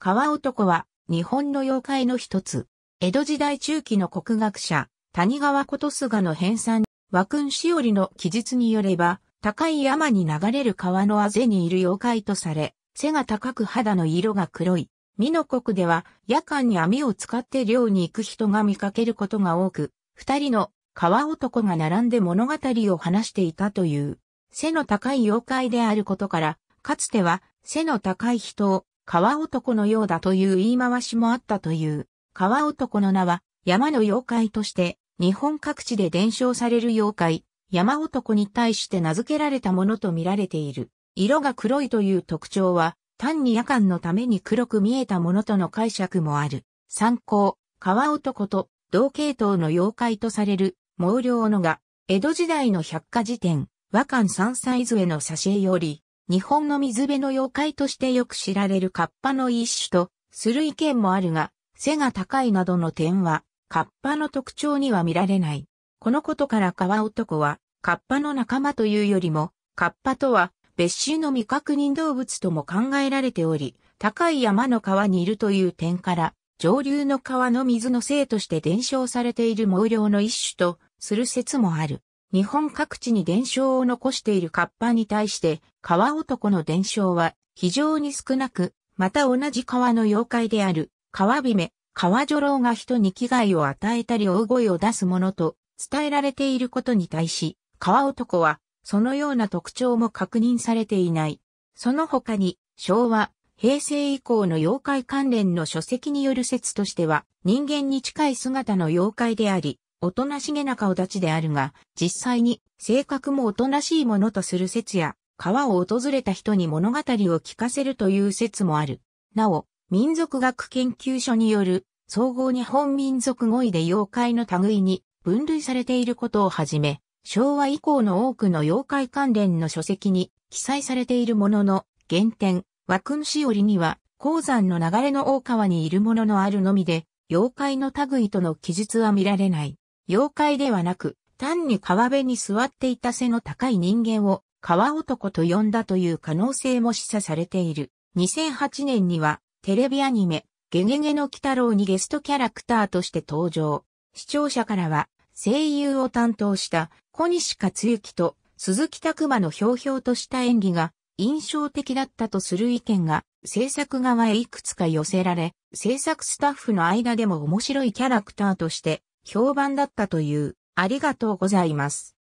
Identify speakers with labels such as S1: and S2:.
S1: 川男は日本の妖怪の一つ。江戸時代中期の国学者、谷川ことの編纂、和君しおりの記述によれば、高い山に流れる川のあぜにいる妖怪とされ、背が高く肌の色が黒い。美濃国では夜間に網を使って漁に行く人が見かけることが多く、二人の川男が並んで物語を話していたという。背の高い妖怪であることから、かつては背の高い人を川男のようだという言い回しもあったという。川男の名は山の妖怪として日本各地で伝承される妖怪、山男に対して名付けられたものと見られている。色が黒いという特徴は単に夜間のために黒く見えたものとの解釈もある。参考、川男と同系統の妖怪とされる毛量のが、江戸時代の百科事典、和漢三歳図への挿絵より、日本の水辺の妖怪としてよく知られるカッパの一種とする意見もあるが、背が高いなどの点は、カッパの特徴には見られない。このことから川男は、カッパの仲間というよりも、カッパとは別種の未確認動物とも考えられており、高い山の川にいるという点から、上流の川の水のせいとして伝承されている毛量の一種とする説もある。日本各地に伝承を残しているカッパに対して、川男の伝承は非常に少なく、また同じ川の妖怪である、川姫、川女郎が人に危害を与えたり大声を出すものと伝えられていることに対し、川男はそのような特徴も確認されていない。その他に、昭和、平成以降の妖怪関連の書籍による説としては、人間に近い姿の妖怪であり、おとなしげな顔立ちであるが、実際に性格もおとなしいものとする説や、川を訪れた人に物語を聞かせるという説もある。なお、民族学研究所による、総合日本民族語彙で妖怪の類に分類されていることをはじめ、昭和以降の多くの妖怪関連の書籍に記載されているものの、原点、枠よりには、鉱山の流れの大川にいるもののあるのみで、妖怪の類との記述は見られない。妖怪ではなく、単に川辺に座っていた背の高い人間を川男と呼んだという可能性も示唆されている。2008年には、テレビアニメ、ゲゲゲの鬼太郎にゲストキャラクターとして登場。視聴者からは、声優を担当した小西克幸と鈴木拓馬のひょうひょうとした演技が印象的だったとする意見が制作側へいくつか寄せられ、制作スタッフの間でも面白いキャラクターとして評判だったという、ありがとうございます。